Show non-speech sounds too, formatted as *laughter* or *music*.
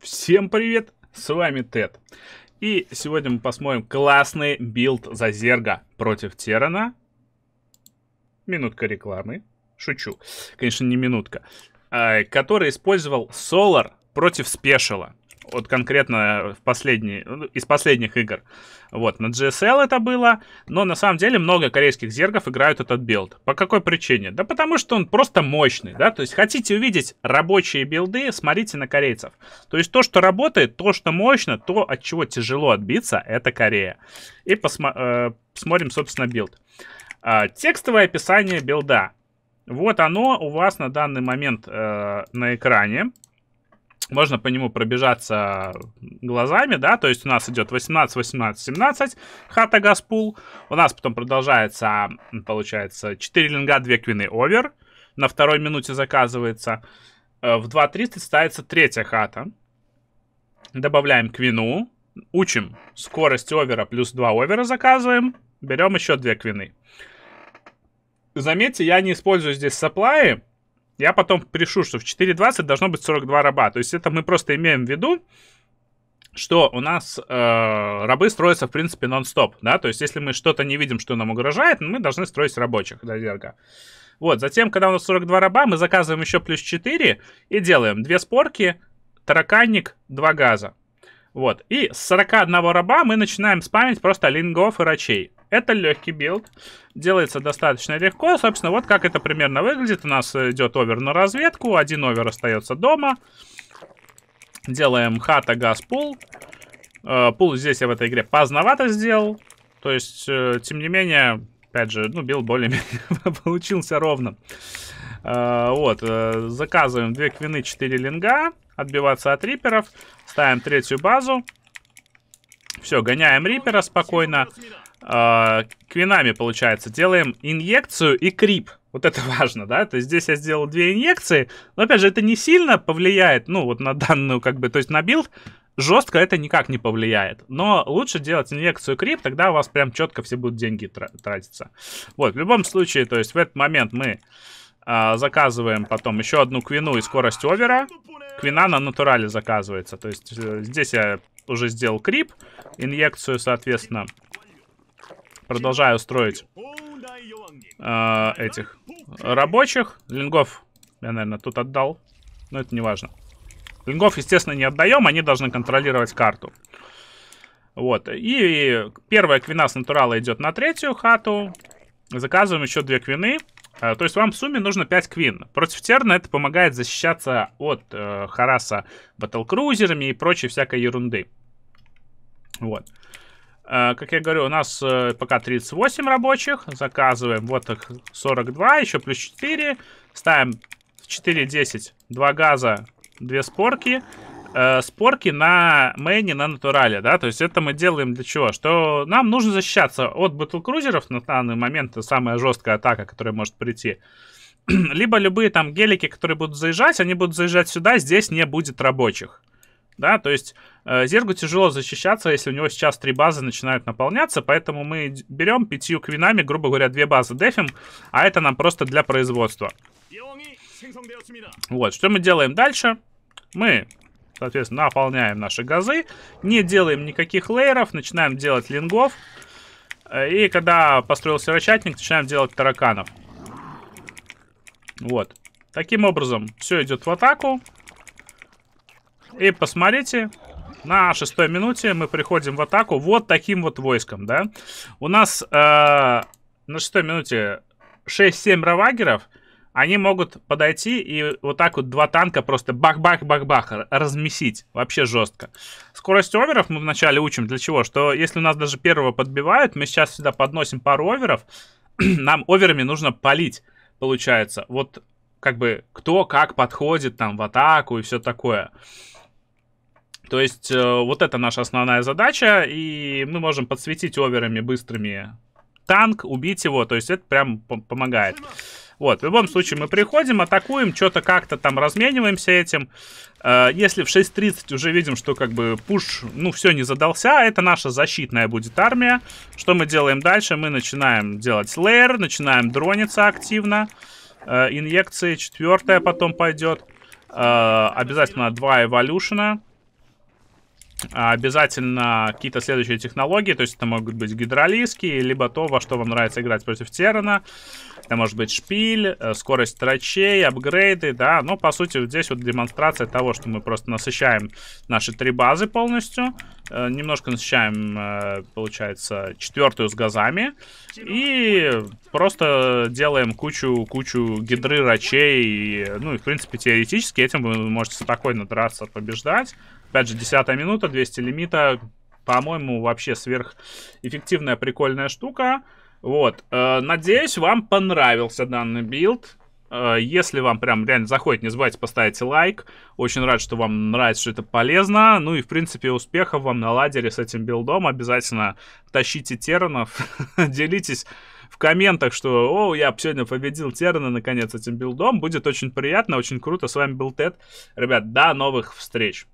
Всем привет, с вами Тед. И сегодня мы посмотрим классный билд за Зерга против Терана. Минутка рекламы. Шучу. Конечно, не минутка. А, который использовал Солар против Спешила вот конкретно в последний, ну, из последних игр. Вот, на GSL это было, но на самом деле много корейских зергов играют этот билд. По какой причине? Да потому что он просто мощный, да, то есть хотите увидеть рабочие билды, смотрите на корейцев. То есть то, что работает, то, что мощно, то, от чего тяжело отбиться, это Корея. И посмо- э, смотрим, собственно, билд. Э, текстовое описание билда. Вот оно у вас на данный момент э, на экране можно по нему пробежаться глазами, да, то есть у нас идет 18, 18, 17 хата Гаспул. у нас потом продолжается, получается, 4 линга, 2 квины овер, на второй минуте заказывается, э, в 2.30 ставится третья хата, добавляем квину, учим скорость овера плюс 2 овера заказываем, берем еще 2 квины. Заметьте, я не использую здесь саплаи, я потом пишу, что в 4.20 должно быть 42 раба. То есть это мы просто имеем в виду, что у нас э, рабы строятся, в принципе, нон-стоп, да, то есть если мы что-то не видим, что нам угрожает, мы должны строить рабочих, да, Вот, затем, когда у нас 42 раба, мы заказываем еще плюс 4 и делаем 2 спорки, тараканник, 2 газа. Вот, и с 41 раба мы начинаем спамить просто лингов и рачей. Это легкий билд. Делается достаточно легко. Собственно, вот как это примерно выглядит. У нас идет овер на разведку. Один овер остается дома. Делаем хата, газ, пул. Э, пул здесь я в этой игре поздновато сделал. То есть, э, тем не менее, опять же, ну, билд более-менее *laughs* получился ровно. Э, вот, заказываем 2 квины, 4 линга. Отбиваться от риперов. Ставим третью базу. Все, гоняем рипера спокойно. А, квинами, получается, делаем инъекцию и крип. Вот это *laughs* важно, да? То есть здесь я сделал две инъекции, но, опять же, это не сильно повлияет, ну, вот на данную, как бы, то есть на билд жестко это никак не повлияет. Но лучше делать инъекцию крип, тогда у вас прям четко все будут деньги тратиться. Вот, в любом случае, то есть в этот момент мы э, заказываем потом еще одну квину и скорость овера. Квина на натурале заказывается. То есть э, здесь я уже сделал крип, инъекцию, соответственно, Продолжаю строить э, этих рабочих. Лингов я, наверное, тут отдал. Но это не важно. Лингов, естественно, не отдаем. Они должны контролировать карту. Вот. И первая квина с натурала идет на третью хату. Заказываем еще две квины. А, то есть вам в сумме нужно 5 квин. Против Терна это помогает защищаться от э, Хараса батлкрузерами и прочей всякой ерунды. Вот. Э, как я говорю, у нас э, пока 38 рабочих. Заказываем вот их 42, еще плюс 4. Ставим 4, 10, 2 газа, 2 спорки. Э, спорки на мэне, на натурале, да, то есть это мы делаем для чего? Что нам нужно защищаться от батлкрузеров, на данный момент это самая жесткая атака, которая может прийти *clears throat* либо любые там гелики, которые будут заезжать, они будут заезжать сюда, здесь не будет рабочих да, то есть э, Зергу тяжело защищаться, если у него сейчас три базы начинают наполняться, поэтому мы берем пятью квинами, грубо говоря, две базы дефим, а это нам просто для производства. Вот, что мы делаем дальше? Мы, соответственно, наполняем наши газы, не делаем никаких лейеров, начинаем делать лингов, э, и когда построился рычатник, начинаем делать тараканов. Вот. Таким образом, все идет в атаку. И посмотрите, на шестой минуте мы приходим в атаку вот таким вот войском, да. У нас э, на шестой минуте 6-7 равагеров. Они могут подойти и вот так вот два танка просто бах-бах-бах-бах размесить. Вообще жестко. Скорость оверов мы вначале учим для чего? Что если у нас даже первого подбивают, мы сейчас сюда подносим пару оверов. *clears throat* нам оверами нужно палить, получается. Вот как бы кто как подходит там в атаку и все такое. То есть э, вот это наша основная задача, и мы можем подсветить оверами быстрыми танк, убить его, то есть это прям помогает. Вот, в любом случае мы приходим, атакуем, что-то как-то там размениваемся этим. Э, если в 6.30 уже видим, что как бы пуш, ну, все не задался, это наша защитная будет армия. Что мы делаем дальше? Мы начинаем делать лейер, начинаем дрониться активно. Э, инъекции четвертая потом пойдет. Обязательно два эволюшена обязательно какие-то следующие технологии, то есть это могут быть гидролиски, либо то, во что вам нравится играть против Террана. Это может быть шпиль, э, скорость трачей, апгрейды, да. Но, по сути, здесь вот демонстрация того, что мы просто насыщаем наши три базы полностью. Э, немножко насыщаем, э, получается, четвертую с газами. И просто делаем кучу-кучу гидры, рачей. Ну и, в принципе, теоретически этим вы можете спокойно драться, побеждать. Опять же, десятая минута, 200 лимита. По-моему, вообще сверхэффективная, прикольная штука. Вот. Э, надеюсь, вам понравился данный билд. Э, если вам прям реально заходит, не забывайте поставить лайк. Очень рад, что вам нравится, что это полезно. Ну и, в принципе, успехов вам на ладере с этим билдом. Обязательно тащите тернов, *laughs* делитесь в комментах, что «О, я сегодня победил терана наконец, этим билдом». Будет очень приятно, очень круто. С вами был Тед. Ребят, до новых встреч!